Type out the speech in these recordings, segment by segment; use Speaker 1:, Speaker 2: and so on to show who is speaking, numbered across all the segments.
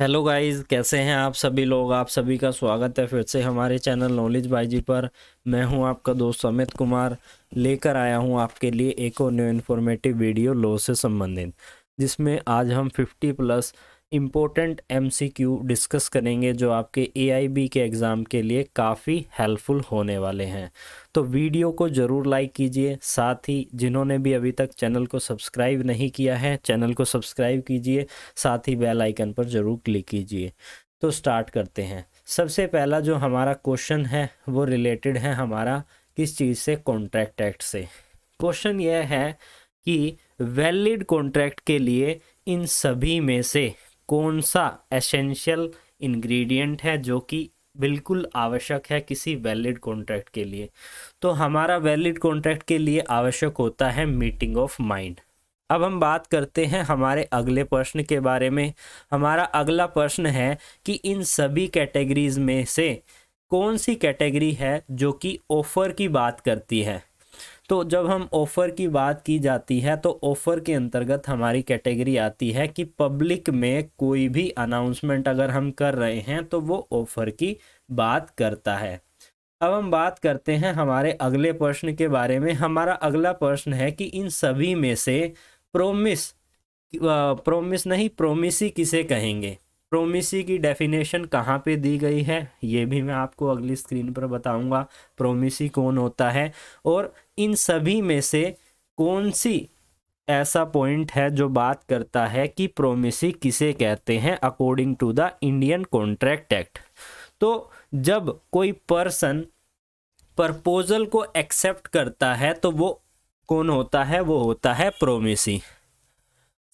Speaker 1: hello guys कैसे हैं आप सभी लोग आप सभी का स्वागत है फिर से हमारे चैनल नॉलेज बाईजी पर मैं हूं आपका दोस्त अमित कुमार लेकर आया हूं आपके लिए एक और न्यू इन्फॉर्मेटिव वीडियो लॉ से संबंधित जिसमें आज हम 50 प्लस इम्पोर्टेंट एमसीक्यू डिस्कस करेंगे जो आपके एआईबी के एग्ज़ाम के लिए काफ़ी हेल्पफुल होने वाले हैं तो वीडियो को ज़रूर लाइक कीजिए साथ ही जिन्होंने भी अभी तक चैनल को सब्सक्राइब नहीं किया है चैनल को सब्सक्राइब कीजिए साथ ही बेल आइकन पर ज़रूर क्लिक कीजिए तो स्टार्ट करते हैं सबसे पहला जो हमारा क्वेश्चन है वो रिलेटेड है हमारा किस चीज़ से कॉन्ट्रैक्ट एक्ट से क्वेश्चन यह है कि वैलिड कॉन्ट्रैक्ट के लिए इन सभी में से कौन सा एसेंशियल इंग्रेडिएंट है जो कि बिल्कुल आवश्यक है किसी वैलिड कॉन्ट्रैक्ट के लिए तो हमारा वैलिड कॉन्ट्रैक्ट के लिए आवश्यक होता है मीटिंग ऑफ माइंड अब हम बात करते हैं हमारे अगले प्रश्न के बारे में हमारा अगला प्रश्न है कि इन सभी कैटेगरीज में से कौन सी कैटेगरी है जो कि ऑफर की बात करती है तो जब हम ऑफ़र की बात की जाती है तो ऑफ़र के अंतर्गत हमारी कैटेगरी आती है कि पब्लिक में कोई भी अनाउंसमेंट अगर हम कर रहे हैं तो वो ऑफ़र की बात करता है अब हम बात करते हैं हमारे अगले प्रश्न के बारे में हमारा अगला प्रश्न है कि इन सभी में से प्रोमिस प्रोमिस नहीं प्रोमिस किसे कहेंगे प्रोमिसी की डेफिनेशन कहाँ पे दी गई है ये भी मैं आपको अगली स्क्रीन पर बताऊंगा प्रोमिसी कौन होता है और इन सभी में से कौन सी ऐसा पॉइंट है जो बात करता है कि प्रोमिसी किसे कहते हैं according to the Indian contract act तो जब कोई पर्सन प्रपोजल को एक्सेप्ट करता है तो वो कौन होता है वो होता है प्रोमिसी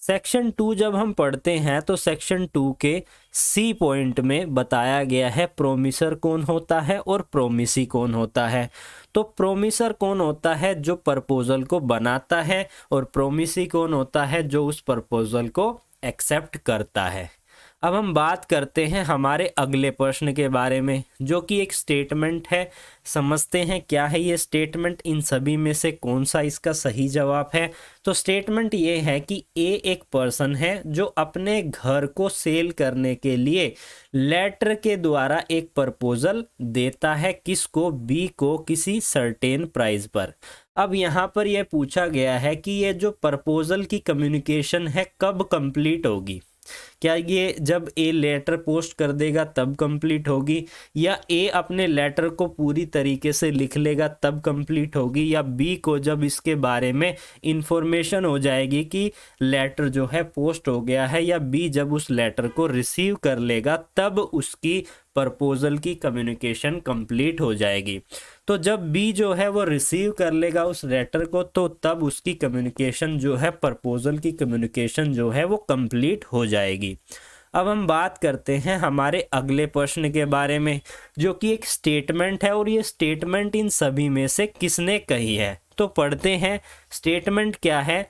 Speaker 1: सेक्शन टू जब हम पढ़ते हैं तो सेक्शन टू के सी पॉइंट में बताया गया है प्रोमिसर कौन होता है और प्रोमिसी कौन होता है तो प्रोमिसर कौन होता है जो प्रपोजल को बनाता है और प्रोमिसी कौन होता है जो उस प्रपोजल को एक्सेप्ट करता है अब हम बात करते हैं हमारे अगले प्रश्न के बारे में जो कि एक स्टेटमेंट है समझते हैं क्या है ये स्टेटमेंट इन सभी में से कौन सा इसका सही जवाब है तो स्टेटमेंट ये है कि ए एक पर्सन है जो अपने घर को सेल करने के लिए लेटर के द्वारा एक प्रपोजल देता है किसको बी को किसी सर्टेन प्राइस पर अब यहाँ पर यह पूछा गया है कि ये जो प्रपोजल की कम्युनिकेशन है कब कंप्लीट होगी क्या ये जब ए लेटर पोस्ट कर देगा तब कंप्लीट होगी या ए अपने लेटर को पूरी तरीके से लिख लेगा तब कंप्लीट होगी या बी को जब इसके बारे में इंफॉर्मेशन हो जाएगी कि लेटर जो है पोस्ट हो गया है या बी जब उस लेटर को रिसीव कर लेगा तब उसकी प्रपोजल की कम्युनिकेशन कंप्लीट हो जाएगी तो जब बी जो है वो रिसीव कर लेगा उस लेटर को तो तब उसकी कम्युनिकेशन जो है प्रपोजल की कम्युनिकेशन जो है वो कंप्लीट हो जाएगी अब हम बात करते हैं हमारे अगले प्रश्न के बारे में जो कि एक स्टेटमेंट है और ये स्टेटमेंट इन सभी में से किसने कही है तो पढ़ते हैं स्टेटमेंट क्या है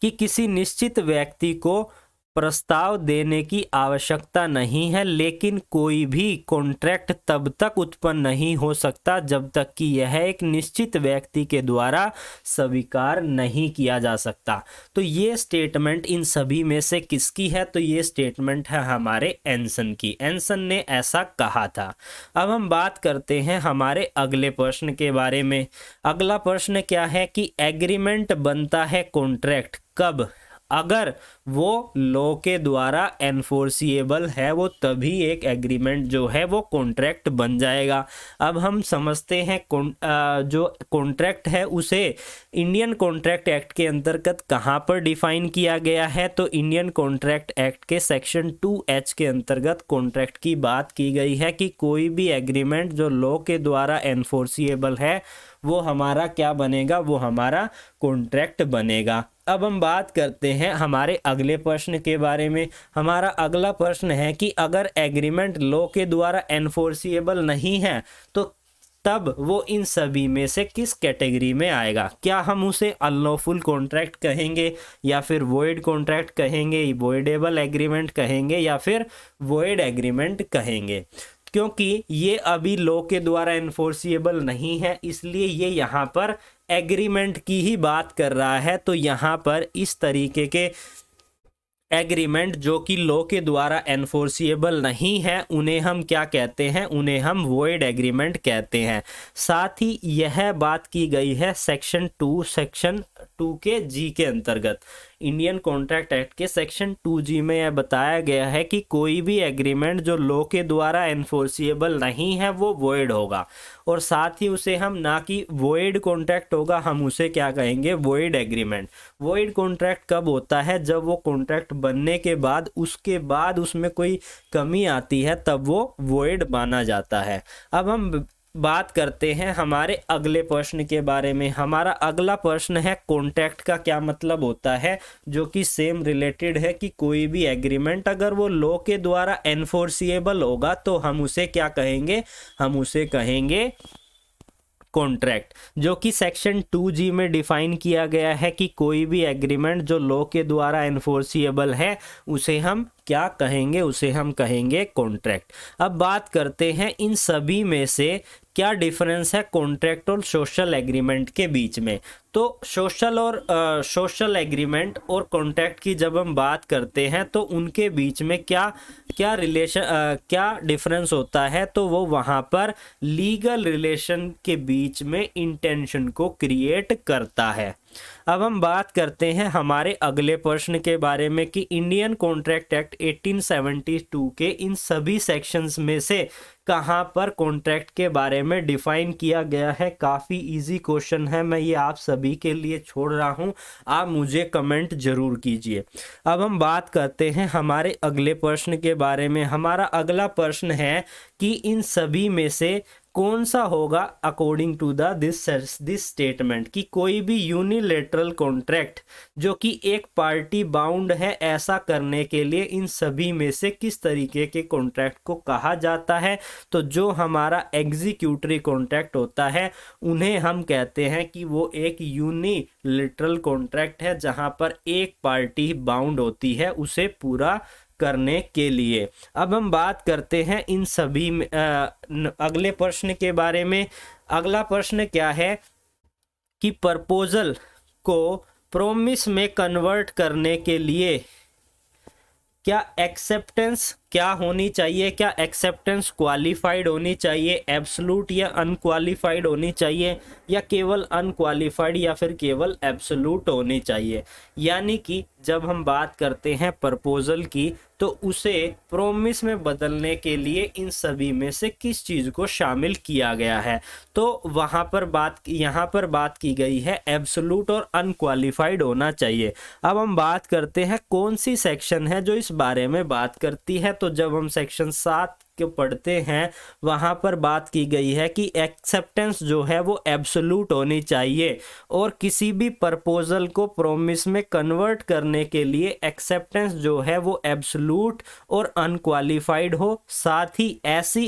Speaker 1: कि किसी निश्चित व्यक्ति को प्रस्ताव देने की आवश्यकता नहीं है लेकिन कोई भी कॉन्ट्रैक्ट तब तक उत्पन्न नहीं हो सकता जब तक कि यह एक निश्चित व्यक्ति के द्वारा स्वीकार नहीं किया जा सकता तो ये स्टेटमेंट इन सभी में से किसकी है तो ये स्टेटमेंट है हमारे एनसन की एनसन ने ऐसा कहा था अब हम बात करते हैं हमारे अगले प्रश्न के बारे में अगला प्रश्न क्या है कि एग्रीमेंट बनता है कॉन्ट्रैक्ट कब अगर वो लॉ के द्वारा एनफोर्सिएबल है वो तभी एक एग्रीमेंट जो है वो कॉन्ट्रैक्ट बन जाएगा अब हम समझते हैं जो कॉन्ट्रैक्ट है उसे इंडियन कॉन्ट्रैक्ट एक्ट के अंतर्गत कहाँ पर डिफाइन किया गया है तो इंडियन कॉन्ट्रैक्ट एक्ट के सेक्शन टू एच के अंतर्गत कॉन्ट्रैक्ट की बात की गई है कि कोई भी एग्रीमेंट जो लॉ के द्वारा एनफोर्सिएबल है वो हमारा क्या बनेगा वो हमारा कॉन्ट्रैक्ट बनेगा अब हम बात करते हैं हमारे अगले प्रश्न के बारे में हमारा अगला प्रश्न है कि अगर एग्रीमेंट लॉ के द्वारा एनफोर्सिएबल नहीं है तो तब वो इन सभी में से किस कैटेगरी में आएगा क्या हम उसे अनलॉफुल कॉन्ट्रैक्ट कहेंगे या फिर वॉइड कॉन्ट्रैक्ट कहेंगे वॉइडेबल एग्रीमेंट कहेंगे या फिर वॉइड एग्रीमेंट कहेंगे क्योंकि ये अभी लॉ के द्वारा इन्फोर्सिएबल नहीं है इसलिए ये यहाँ पर एग्रीमेंट की ही बात कर रहा है तो यहाँ पर इस तरीके के एग्रीमेंट जो कि लॉ के द्वारा एनफोर्सिएबल नहीं है उन्हें हम क्या कहते हैं उन्हें हम वॉइड एग्रीमेंट कहते हैं साथ ही यह बात की गई है सेक्शन टू सेक्शन टू के जी के अंतर्गत इंडियन कॉन्ट्रैक्ट एक्ट के सेक्शन टू जी में यह बताया गया है कि कोई भी एग्रीमेंट जो लॉ के द्वारा एनफोर्सिएबल नहीं है वो वॉइड होगा और साथ ही उसे हम ना कि वॉइड कॉन्ट्रैक्ट होगा हम उसे क्या कहेंगे वॉइड एग्रीमेंट वॉइड कॉन्ट्रैक्ट कब होता है जब वो कॉन्ट्रैक्ट बनने के बाद उसके बाद उसमें कोई कमी आती है तब वो वॉइड माना जाता है अब हम बात करते हैं हमारे अगले प्रश्न के बारे में हमारा अगला प्रश्न है कॉन्ट्रैक्ट का क्या मतलब होता है जो कि सेम रिलेटेड है कि कोई भी एग्रीमेंट अगर वो लॉ के द्वारा एनफोर्सिएबल होगा तो हम उसे क्या कहेंगे हम उसे कहेंगे कॉन्ट्रैक्ट जो कि सेक्शन टू जी में डिफाइन किया गया है कि कोई भी एग्रीमेंट जो लॉ के द्वारा एनफोर्सिएबल है उसे हम क्या कहेंगे उसे हम कहेंगे कॉन्ट्रैक्ट अब बात करते हैं इन सभी में से क्या डिफरेंस है कॉन्ट्रैक्ट और सोशल एग्रीमेंट के बीच में तो सोशल और सोशल एग्रीमेंट और कॉन्ट्रैक्ट की जब हम बात करते हैं तो उनके बीच में क्या क्या रिलेशन आ, क्या डिफरेंस होता है तो वो वहाँ पर लीगल रिलेशन के बीच में इंटेंशन को क्रिएट करता है अब हम बात करते हैं हमारे अगले प्रश्न के बारे में कि इंडियन कॉन्ट्रैक्ट एक्ट 1872 के इन सभी सेक्शंस में से कहां पर कॉन्ट्रैक्ट के बारे में डिफाइन किया गया है काफ़ी इजी क्वेश्चन है मैं ये आप सभी के लिए छोड़ रहा हूँ आप मुझे कमेंट जरूर कीजिए अब हम बात करते हैं हमारे अगले प्रश्न के बारे में हमारा अगला प्रश्न है कि इन सभी में से कौन सा होगा according to the this this statement कि कोई भी यूनिलेटरल कॉन्ट्रैक्ट जो कि एक पार्टी बाउंड है ऐसा करने के लिए इन सभी में से किस तरीके के कॉन्ट्रैक्ट को कहा जाता है तो जो हमारा एग्जीक्यूटरी कॉन्ट्रैक्ट होता है उन्हें हम कहते हैं कि वो एक यूनिलेटरल कॉन्ट्रैक्ट है जहां पर एक पार्टी बाउंड होती है उसे पूरा करने के लिए अब हम बात करते हैं इन सभी में अगले प्रश्न के बारे में अगला प्रश्न क्या है कि प्रपोजल को प्रोमिस में कन्वर्ट करने के लिए क्या एक्सेप्टेंस क्या होनी चाहिए क्या एक्सेप्टेंस क्वालिफाइड होनी चाहिए एब्सलूट या अनक्वालिफाइड होनी चाहिए या केवल अनक्वालिफाइड या फिर केवल एब्सलूट होनी चाहिए यानी कि जब हम बात करते हैं प्रपोजल की तो उसे प्रोमिस में बदलने के लिए इन सभी में से किस चीज़ को शामिल किया गया है तो वहाँ पर बात यहाँ पर बात की गई है एब्सलूट और अनक्वालिफाइड होना चाहिए अब हम बात करते हैं कौन सी सेक्शन है जो इस बारे में बात करती है तो तो जब हम सेक्शन सात के पढ़ते हैं वहां पर बात की गई है कि एक्सेप्टेंस जो है वो एब्सोल्यूट होनी चाहिए और किसी भी प्रपोजल को प्रोमिस में कन्वर्ट करने के लिए एक्सेप्टेंस जो है वो एब्सोल्यूट और अनक्वालिफाइड हो साथ ही ऐसी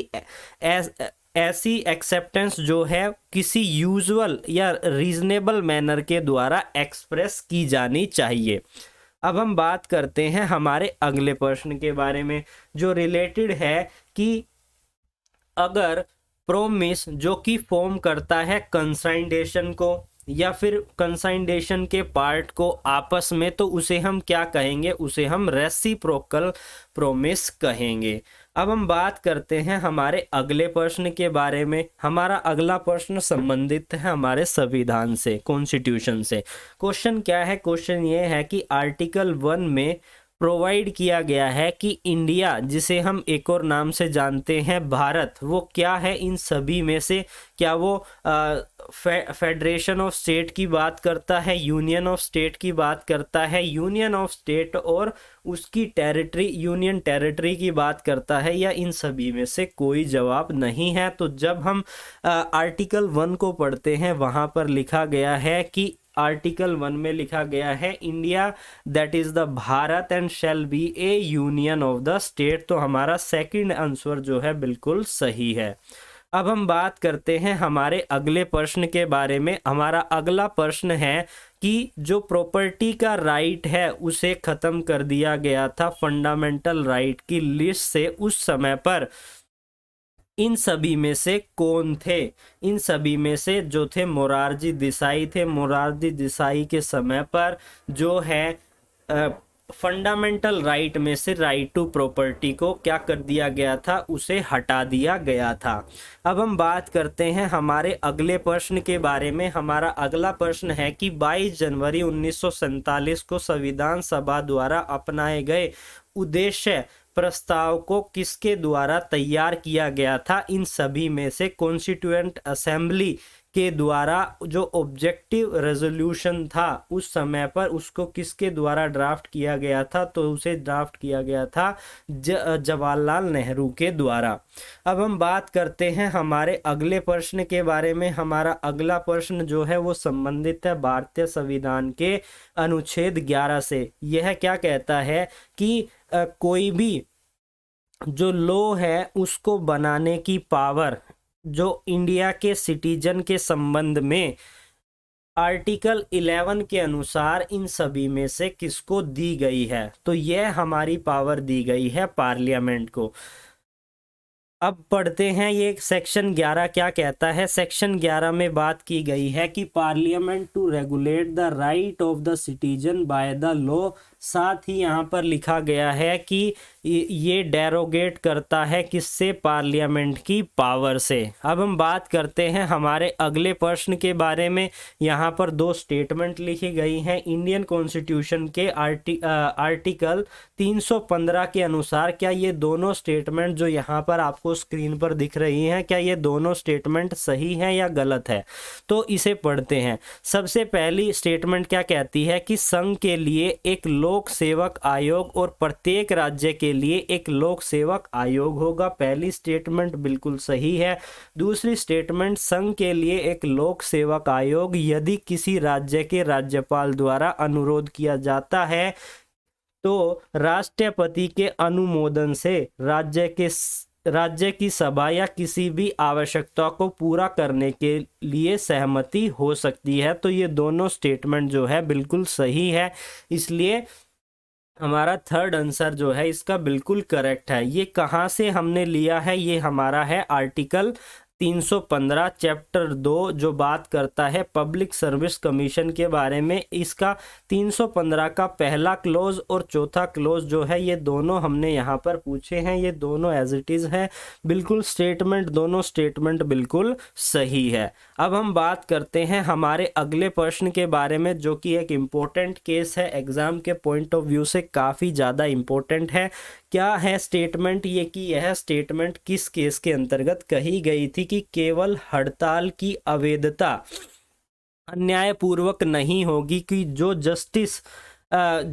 Speaker 1: एस, ऐसी एक्सेप्टेंस जो है किसी यूजुअल या रीजनेबल मैनर के द्वारा एक्सप्रेस की जानी चाहिए अब हम बात करते हैं हमारे अगले प्रश्न के बारे में जो रिलेटेड है कि अगर प्रोमिस जो कि फॉर्म करता है कंसाइंडेशन को या फिर कंसाइंडेशन के पार्ट को आपस में तो उसे हम क्या कहेंगे उसे हम रेसिप्रोकल प्रोमिस कहेंगे अब हम बात करते हैं हमारे अगले प्रश्न के बारे में हमारा अगला प्रश्न संबंधित है हमारे संविधान से कॉन्स्टिट्यूशन से क्वेश्चन क्या है क्वेश्चन ये है कि आर्टिकल वन में प्रोवाइड किया गया है कि इंडिया जिसे हम एक और नाम से जानते हैं भारत वो क्या है इन सभी में से क्या वो फेडरेशन ऑफ स्टेट की बात करता है यूनियन ऑफ स्टेट की बात करता है यूनियन ऑफ स्टेट और उसकी टेरिटरी यूनियन टेरिटरी की बात करता है या इन सभी में से कोई जवाब नहीं है तो जब हम आ, आर्टिकल वन को पढ़ते हैं वहाँ पर लिखा गया है कि आर्टिकल वन में लिखा गया है India that is the Bharat and shall be a union of the state तो हमारा सेकंड आंसर जो है बिल्कुल सही है अब हम बात करते हैं हमारे अगले प्रश्न के बारे में हमारा अगला प्रश्न है कि जो प्रॉपर्टी का राइट है उसे ख़त्म कर दिया गया था फंडामेंटल राइट की लिस्ट से उस समय पर इन सभी में से कौन थे इन सभी में से जो थे मोरारजी देसाई थे मोरारजी देसाई के समय पर जो है फंडामेंटल राइट right में से राइट टू प्रॉपर्टी को क्या कर दिया गया था उसे हटा दिया गया था अब हम बात करते हैं हमारे अगले प्रश्न के बारे में हमारा अगला प्रश्न है कि 22 जनवरी उन्नीस को संविधान सभा द्वारा अपनाए गए उद्देश्य प्रस्ताव को किसके द्वारा तैयार किया गया था इन सभी में से कॉन्स्टिट्यूएंट असेंबली के द्वारा जो ऑब्जेक्टिव रेजोल्यूशन था उस समय पर उसको किसके द्वारा ड्राफ्ट किया गया था तो उसे ड्राफ्ट किया गया था जवाहरलाल नेहरू के द्वारा अब हम बात करते हैं हमारे अगले प्रश्न के बारे में हमारा अगला प्रश्न जो है वो संबंधित है भारतीय संविधान के अनुच्छेद 11 से यह क्या कहता है कि कोई भी जो लो है उसको बनाने की पावर जो इंडिया के सिटीजन के संबंध में आर्टिकल 11 के अनुसार इन सभी में से किसको दी गई है तो यह हमारी पावर दी गई है पार्लियामेंट को अब पढ़ते हैं ये सेक्शन 11 क्या कहता है सेक्शन 11 में बात की गई है कि parliament to regulate the right of the citizen by the law साथ ही यहाँ पर लिखा गया है कि ये डेरोगेट करता है किससे पार्लियामेंट की पावर से अब हम बात करते हैं हमारे अगले प्रश्न के बारे में यहाँ पर दो स्टेटमेंट लिखी गई हैं इंडियन कॉन्स्टिट्यूशन के आर्टि आ, आर्टिकल 315 के अनुसार क्या ये दोनों स्टेटमेंट जो यहाँ पर आपको स्क्रीन पर दिख रही हैं क्या ये दोनों स्टेटमेंट सही हैं या गलत है तो इसे पढ़ते हैं सबसे पहली स्टेटमेंट क्या कहती है कि संघ के लिए एक लो लोक सेवक आयोग और प्रत्येक राज्य के लिए एक लोक सेवक आयोग होगा पहली स्टेटमेंट बिल्कुल सही है दूसरी स्टेटमेंट संघ के लिए एक लोक सेवक आयोग यदि किसी राज्य के राज्यपाल द्वारा अनुरोध किया जाता है तो राष्ट्रपति के अनुमोदन से राज्य के राज्य की सभा या किसी भी आवश्यकता को पूरा करने के लिए सहमति हो सकती है तो ये दोनों स्टेटमेंट जो है बिल्कुल सही है इसलिए हमारा थर्ड आंसर जो है इसका बिल्कुल करेक्ट है ये कहाँ से हमने लिया है ये हमारा है आर्टिकल 315 चैप्टर दो जो बात करता है पब्लिक सर्विस कमीशन के बारे में इसका 315 का पहला क्लोज और चौथा क्लोज जो है ये दोनों हमने यहाँ पर पूछे हैं ये दोनों एज इट इज़ है बिल्कुल स्टेटमेंट दोनों स्टेटमेंट बिल्कुल सही है अब हम बात करते हैं हमारे अगले प्रश्न के बारे में जो कि एक इम्पोर्टेंट केस है एग्ज़ाम के पॉइंट ऑफ व्यू से काफ़ी ज़्यादा इम्पोर्टेंट है क्या है स्टेटमेंट ये कि यह स्टेटमेंट किस केस के अंतर्गत कही गई थी कि केवल हड़ताल की अवैधता अन्यायपूर्वक नहीं होगी कि जो जस्टिस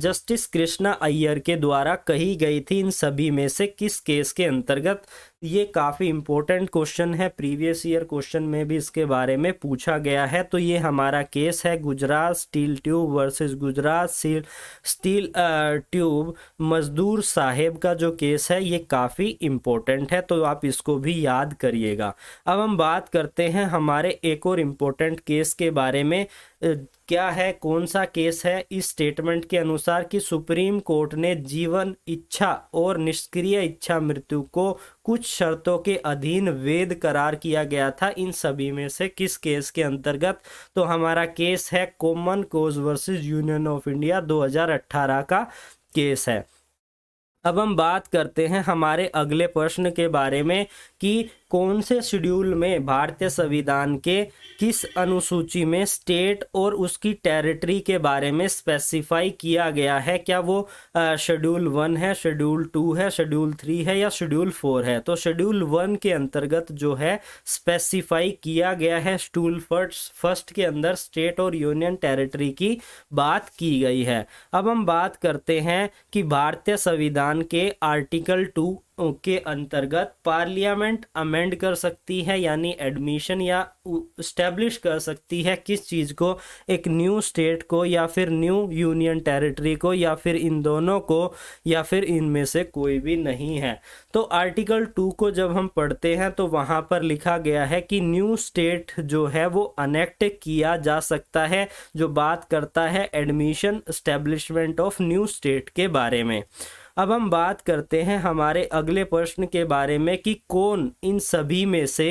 Speaker 1: जस्टिस कृष्णा अय्यर के द्वारा कही गई थी इन सभी में से किस केस के अंतर्गत ये काफ़ी इम्पोर्टेंट क्वेश्चन है प्रीवियस ईयर क्वेश्चन में भी इसके बारे में पूछा गया है तो ये हमारा केस है Gujarat steel tube versus Gujarat steel steel tube मजदूर साहेब का जो केस है ये काफ़ी इम्पोर्टेंट है तो आप इसको भी याद करिएगा अब हम बात करते हैं हमारे एक और इम्पोर्टेंट केस के बारे में क्या है कौन सा केस है इस स्टेटमेंट के अनुसार कि सुप्रीम कोर्ट ने जीवन इच्छा और निष्क्रिय इच्छा मृत्यु को कुछ शर्तों के अधीन वेद करार किया गया था इन सभी में से किस केस के अंतर्गत तो हमारा केस है common cause versus union of India 2018 का केस है अब हम बात करते हैं हमारे अगले प्रश्न के बारे में कि कौन से शेड्यूल में भारतीय संविधान के किस अनुसूची में स्टेट और उसकी टेरिटरी के बारे में स्पेसिफाई किया गया है क्या वो शेड्यूल वन है शेड्यूल टू है शेड्यूल थ्री है या शेड्यूल फोर है तो शेड्यूल वन के अंतर्गत जो है स्पेसिफाई किया गया है शेड्यूल फर्स्ट फर्स्ट के अंदर स्टेट और यूनियन टेरिटरी की बात की गई है अब हम बात करते हैं कि भारतीय संविधान संविधान के आर्टिकल टू के अंतर्गत पार्लियामेंट अमेंड कर सकती है यानी एडमिशन या इस्टेब्लिश कर सकती है किस चीज़ को एक न्यू स्टेट को या फिर न्यू यूनियन टेरिटरी को या फिर इन दोनों को या फिर इनमें से कोई भी नहीं है तो आर्टिकल टू को जब हम पढ़ते हैं तो वहाँ पर लिखा गया है कि न्यू स्टेट जो है वो अनेक्ट किया जा सकता है जो बात करता है admission establishment of new state के बारे में अब हम बात करते हैं हमारे अगले प्रश्न के बारे में कि कौन इन सभी में से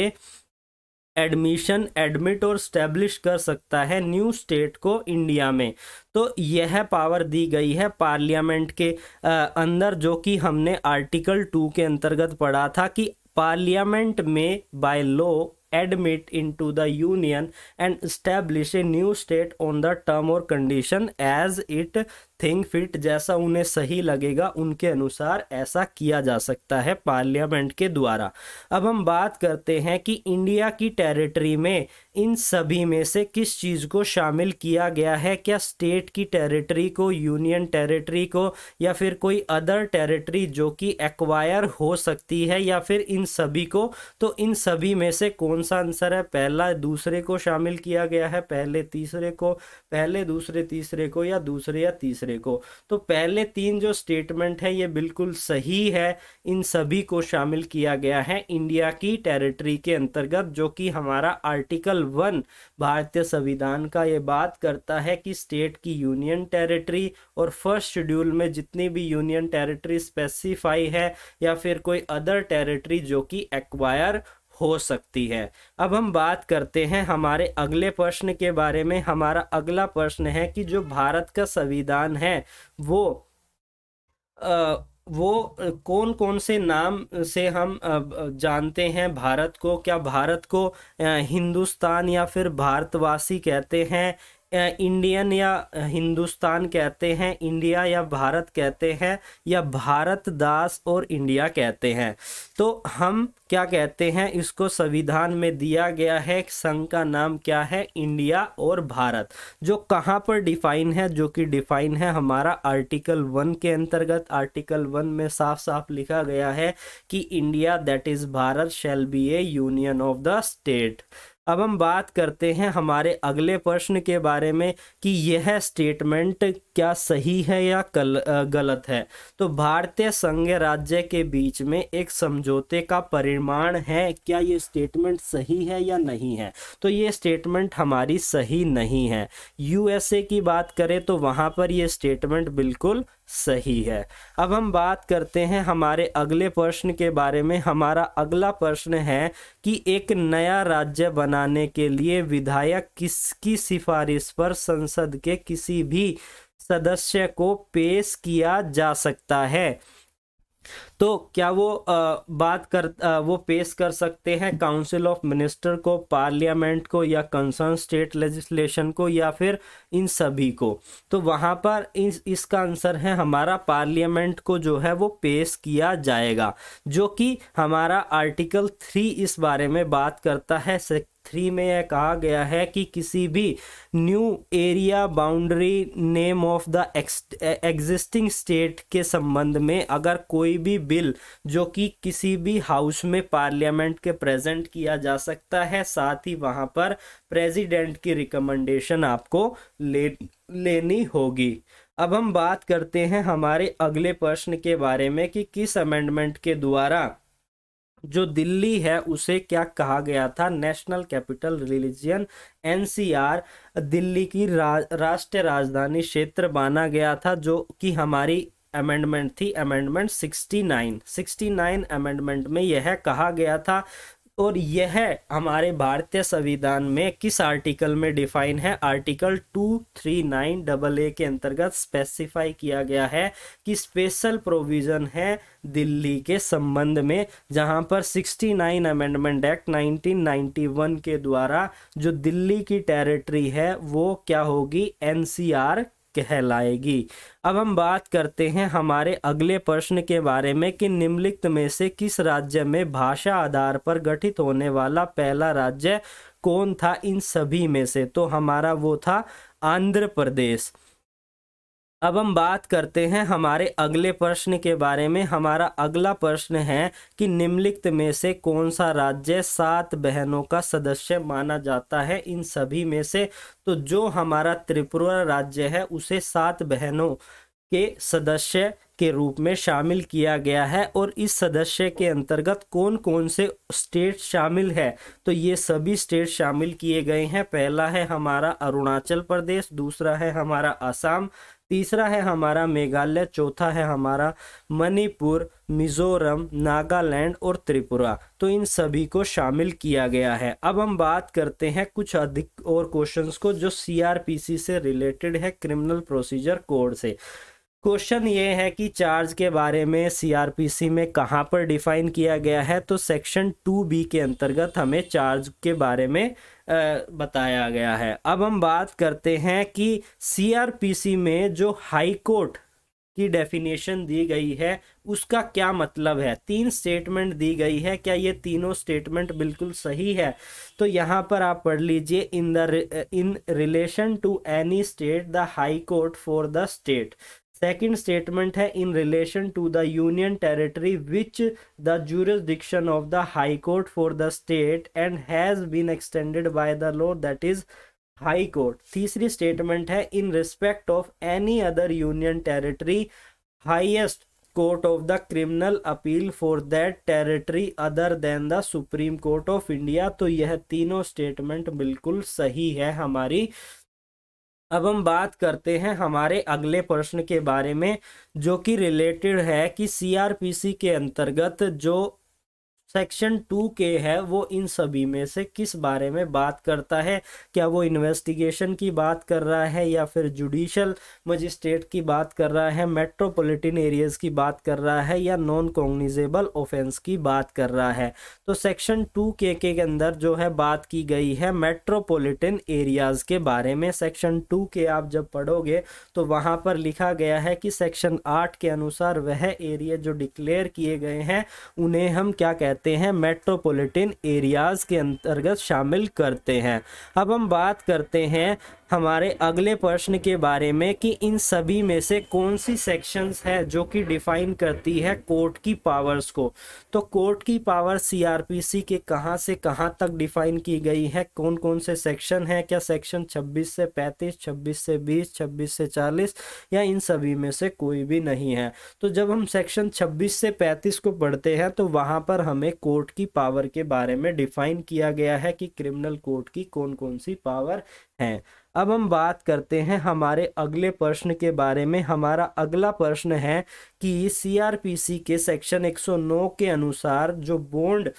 Speaker 1: एडमिशन एडमिट और स्टैब्लिश कर सकता है न्यू स्टेट को इंडिया में तो यह पावर दी गई है पार्लियामेंट के अंदर जो कि हमने आर्टिकल टू के अंतर्गत पढ़ा था कि पार्लियामेंट में by law admit into the union and establish a new state on the term or condition as it thing fit जैसा उन्हें सही लगेगा उनके अनुसार ऐसा किया जा सकता है पार्लियामेंट के द्वारा अब हम बात करते हैं कि इंडिया की टेरिटरी में इन सभी में से किस चीज़ को शामिल किया गया है क्या स्टेट की टेरिटरी को यूनियन टेरिटरी को या फिर कोई अदर टेरिटरी जो कि एक्वायर हो सकती है या फिर इन सभी को तो इन सभी में से कौन सा आंसर है पहला दूसरे को शामिल किया गया है पहले तीसरे को पहले दूसरे तीसरे को या दूसरे या तीसरे को तो पहले तीन जो स्टेटमेंट है ये बिल्कुल सही है इन सभी को शामिल किया गया है इंडिया की टेरिटरी के अंतर्गत जो कि हमारा आर्टिकल वन भारतीय संविधान का ये बात करता है कि स्टेट की यूनियन टेरिटरी और फर्स्ट शेड्यूल में जितनी भी यूनियन टेरिटरी स्पेसिफाई है या फिर कोई अदर टेरिटरी जो कि एक्वायर हो सकती है अब हम बात करते हैं हमारे अगले प्रश्न के बारे में हमारा अगला प्रश्न है कि जो भारत का संविधान है वो आ, वो कौन कौन से नाम से हम जानते हैं भारत को क्या भारत को हिंदुस्तान या फिर भारतवासी कहते हैं इंडियन या हिंदुस्तान कहते हैं इंडिया या भारत कहते हैं या भारत दास और इंडिया कहते हैं तो हम क्या कहते हैं इसको संविधान में दिया गया है संघ का नाम क्या है इंडिया और भारत जो कहाँ पर डिफाइन है जो कि डिफाइन है हमारा आर्टिकल वन के अंतर्गत आर्टिकल वन में साफ साफ लिखा गया है कि India that is Bharat shall be a union of the state अब हम बात करते हैं हमारे अगले प्रश्न के बारे में कि यह स्टेटमेंट क्या सही है या कल, गलत है तो भारतीय संघ राज्य के बीच में एक समझौते का परिमाण है क्या ये स्टेटमेंट सही है या नहीं है तो ये स्टेटमेंट हमारी सही नहीं है यूएसए की बात करें तो वहाँ पर यह स्टेटमेंट बिल्कुल सही है अब हम बात करते हैं हमारे अगले प्रश्न के बारे में हमारा अगला प्रश्न है कि एक नया राज्य बनाने के लिए विधायक किसकी सिफारिश पर संसद के किसी भी सदस्य को पेश किया जा सकता है तो क्या वो आ, बात कर आ, वो पेश कर सकते हैं काउंसिल ऑफ मिनिस्टर को पार्लियामेंट को या कंसर्न स्टेट लेजिस्लेशन को या फिर इन सभी को तो वहाँ पर इस इसका आंसर है हमारा पार्लियामेंट को जो है वो पेश किया जाएगा जो कि हमारा आर्टिकल थ्री इस बारे में बात करता है से, थ्री में यह कहा गया है कि किसी भी new area boundary name of the existing state के संबंध में अगर कोई भी बिल जो कि किसी भी हाउस में पार्लियामेंट के प्रेजेंट किया जा सकता है साथ ही वहां पर प्रेसिडेंट की रिकमेंडेशन आपको ले लेनी होगी अब हम बात करते हैं हमारे अगले प्रश्न के बारे में कि किस अमेंडमेंट के द्वारा जो दिल्ली है उसे क्या कहा गया था national capital religion NCR Delhi की रा, राष्ट्रीय राजधानी क्षेत्र माना गया था जो कि हमारी अमेंडमेंट थी अमेंडमेंट 69 69 अमेंडमेंट में यह कहा गया था और यह हमारे भारतीय संविधान में किस आर्टिकल में डिफाइन है article two three nine double A के अंतर्गत स्पेसिफाई किया गया है कि स्पेशल प्रोविज़न है दिल्ली के संबंध में जहां पर sixty nine amendment act nineteen one के द्वारा जो दिल्ली की टेरिटरी है वो क्या होगी एनसीआर कहलाएगी अब हम बात करते हैं हमारे अगले प्रश्न के बारे में कि निम्नलिखित में से किस राज्य में भाषा आधार पर गठित होने वाला पहला राज्य कौन था इन सभी में से तो हमारा वो था आंध्र प्रदेश अब हम बात करते हैं हमारे अगले प्रश्न के बारे में हमारा अगला प्रश्न है कि निम्नलिखित में से कौन सा राज्य सात बहनों का सदस्य माना जाता है इन सभी में से तो जो हमारा त्रिपुरा राज्य है उसे सात बहनों के सदस्य के रूप में शामिल किया गया है और इस सदस्य के अंतर्गत कौन कौन से स्टेट शामिल है तो ये सभी स्टेट शामिल किए गए हैं पहला है हमारा अरुणाचल प्रदेश दूसरा है हमारा असम तीसरा है हमारा मेघालय चौथा है हमारा मणिपुर मिजोरम नागालैंड और त्रिपुरा तो इन सभी को शामिल किया गया है अब हम बात करते हैं कुछ अधिक और क्वेश्चंस को जो सीआरपीसी से रिलेटेड है क्रिमिनल प्रोसीजर कोड से क्वेश्चन ये है कि चार्ज के बारे में सीआरपीसी में कहाँ पर डिफाइन किया गया है तो सेक्शन टू बी के अंतर्गत हमें चार्ज के बारे में आ, बताया गया है अब हम बात करते हैं कि सीआरपीसी में जो हाई कोर्ट की डेफिनेशन दी गई है उसका क्या मतलब है तीन स्टेटमेंट दी गई है क्या ये तीनों स्टेटमेंट बिल्कुल सही है तो यहाँ पर आप पढ़ लीजिए in the in relation to any state the high court for the state second statement है in relation to the union territory which the jurisdiction of the high court for the state and has been extended by the law that is high court तीसरी statement है in respect of any other union territory highest court of the criminal appeal for that territory other than the supreme court of India तो यह तीनों statement बिल्कुल सही है हमारी अब हम बात करते हैं हमारे अगले प्रश्न के बारे में जो कि रिलेटेड है कि सीआरपीसी के अंतर्गत जो सेक्शन टू के है वो इन सभी में से किस बारे में बात करता है क्या वो इन्वेस्टिगेशन की बात कर रहा है या फिर जुडिशल मजिस्ट्रेट की बात कर रहा है मेट्रोपॉलिटन एरियाज की बात कर रहा है या नॉन कॉग्निजेबल ऑफेंस की बात कर रहा है तो सेक्शन टू के के अंदर जो है बात की गई है मेट्रोपोलिटन एरियाज के बारे में सेक्शन टू के आप जब पढ़ोगे तो वहाँ पर लिखा गया है कि सेक्शन आठ के अनुसार वह एरिया जो डिक्लेयर किए गए हैं उन्हें हम क्या कहते करते हैं मेट्रोपॉलिटन एरियाज़ के अंतर्गत शामिल करते हैं अब हम बात करते हैं हमारे अगले प्रश्न के बारे में कि इन सभी में से कौन सी सेक्शंस है जो कि डिफाइन करती है कोर्ट की पावर्स को तो कोर्ट की पावर सीआरपीसी के कहां से कहां तक डिफाइन की गई है कौन कौन से सेक्शन है क्या सेक्शन 26 से 35 26 से 20 26 से 40 या इन सभी में से कोई भी नहीं है तो जब हम सेक्शन 26 से 35 को पढ़ते हैं तो वहां पर हमें में कोर्ट की पावर के बारे में डिफाइन किया गया है कि क्रिमिनल कोर्ट की कौन कौन सी पावर हैं अब हम बात करते हैं हमारे अगले प्रश्न के बारे में हमारा अगला प्रश्न है कि सीआरपीसी के सेक्शन 109 के अनुसार जो बोन्ड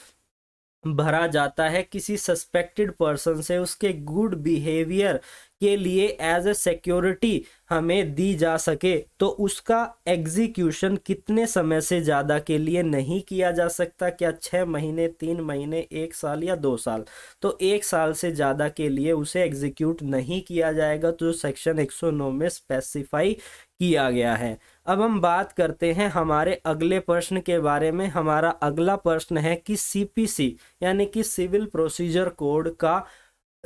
Speaker 1: भरा जाता है किसी सस्पेक्टेड पर्सन से उसके गुड बिहेवियर के लिए एज ए सिक्योरिटी हमें दी जा सके तो उसका एग्जीक्यूशन कितने समय से ज़्यादा के लिए नहीं किया जा सकता क्या छः महीने तीन महीने एक साल या दो साल तो एक साल से ज़्यादा के लिए उसे एग्जीक्यूट नहीं किया जाएगा तो सेक्शन 109 में स्पेसिफाई किया गया है अब हम बात करते हैं हमारे अगले प्रश्न के बारे में हमारा अगला प्रश्न है कि सीपीसी यानी कि सिविल प्रोसीजर कोड का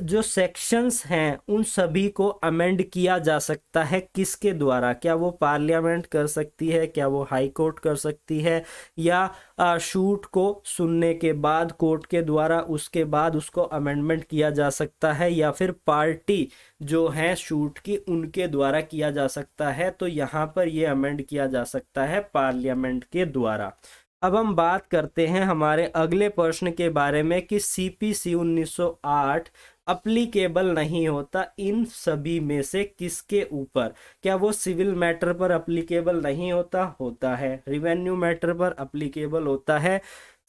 Speaker 1: जो सेक्शंस हैं उन सभी को अमेंड किया जा सकता है किसके द्वारा क्या वो पार्लियामेंट कर सकती है क्या वो हाई कोर्ट कर सकती है या शूट को सुनने के बाद कोर्ट के द्वारा उसके बाद उसको अमेंडमेंट किया जा सकता है या फिर पार्टी जो है शूट की उनके द्वारा किया जा सकता है तो यहाँ पर ये अमेंड किया जा सकता है पार्लियामेंट के द्वारा अब हम बात करते हैं हमारे अगले प्रश्न के बारे में कि सी पी सी उन्नीस सौ आठ अप्लीकेबल नहीं होता इन सभी में से किसके ऊपर क्या वो सिविल मैटर पर अप्लीकेबल नहीं होता होता है रिवेन्यू मैटर पर अप्लीकेबल होता है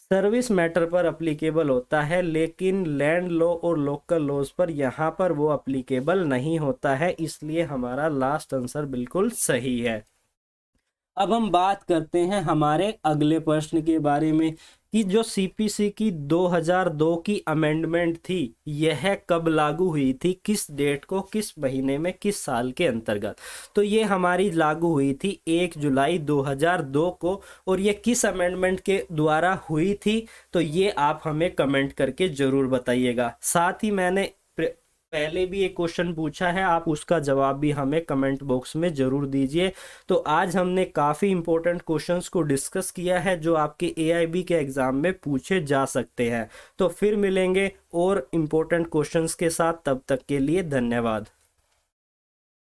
Speaker 1: सर्विस मैटर पर अप्लीकेबल होता है लेकिन लैंड लॉ और लोकल लॉज पर यहाँ पर वो अप्लीकेबल नहीं होता है इसलिए हमारा लास्ट आंसर बिल्कुल सही है अब हम बात करते हैं हमारे अगले प्रश्न के बारे में कि जो सीपीसी की 2002 की अमेंडमेंट थी यह कब लागू हुई थी किस डेट को किस महीने में किस साल के अंतर्गत तो ये हमारी लागू हुई थी 1 जुलाई 2002 को और ये किस अमेंडमेंट के द्वारा हुई थी तो ये आप हमें कमेंट करके ज़रूर बताइएगा साथ ही मैंने पहले भी एक क्वेश्चन पूछा है आप उसका जवाब भी हमें कमेंट बॉक्स में ज़रूर दीजिए तो आज हमने काफ़ी इंपॉर्टेंट क्वेश्चंस को डिस्कस किया है जो आपके एआईबी के एग्ज़ाम में पूछे जा सकते हैं तो फिर मिलेंगे और इम्पोर्टेंट क्वेश्चंस के साथ तब तक के लिए धन्यवाद